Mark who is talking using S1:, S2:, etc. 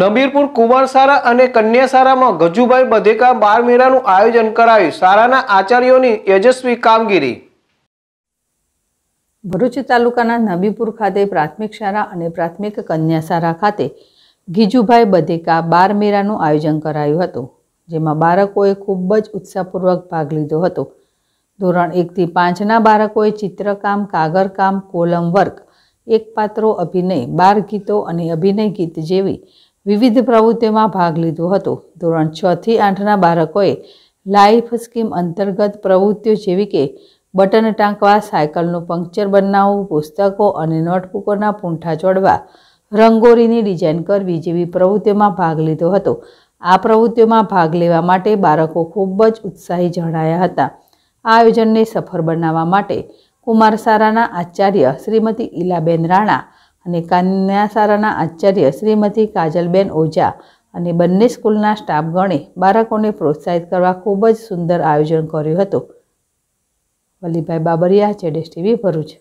S1: નબીરપુર કુંવરસારા અને કન્યાસારામાં ગજુભાઈ બધેકા બાર મેળાનું આયોજન કરાયું સારાના આચાર્યોની યજસ્વી કામગીરી
S2: ભરૂચ તાલુકાના નબીપુર ખાતે પ્રાથમિક શાળા અને પ્રાથમિક કન્યાશાળા ખાતે ગીજુભાઈ બધેકા બાર મેળાનું આયોજન કરાયું હતું જેમાં બાળકોએ ખૂબ જ ઉત્સાહપૂર્વક ભાગ લીધો હતો ધોરણ એકથી પાંચના બાળકોએ ચિત્રકામ કાગરકામ કોલમ વર્ક એક પાત્રો અભિનય બાર ગીતો અને અભિનય ગીત જેવી વિવિધ પ્રવૃત્તિઓમાં ભાગ લીધો હતો ધોરણ છથી આઠના બાળકોએ લાઈફ સ્કીમ અંતર્ગત પ્રવૃત્તિઓ જેવી કે બટન ટાંકવા સાયકલનું પંક્ચર બનાવવું પુસ્તકો અને નોટબુકોના પૂંઠા ચોડવા રંગોળીની ડિઝાઇન કરવી જેવી પ્રવૃત્તિઓમાં ભાગ લીધો હતો આ પ્રવૃત્તિઓમાં ભાગ લેવા માટે બાળકો ખૂબ જ ઉત્સાહી જણાયા હતા આ આયોજનને સફળ બનાવવા માટે કુમારસારાના આચાર્ય શ્રીમતી ઈલાબેન રાણા અને કન્યાસારાના આચાર્ય શ્રીમતી કાજલબેન ઓઝા અને બંને સ્કૂલના સ્ટાફગણે બાળકોને પ્રોત્સાહિત કરવા ખૂબ જ સુંદર આયોજન કર્યું હતું વલ્લીભાઈ બાબરિયા જેડેશ ટીવી ભરૂચ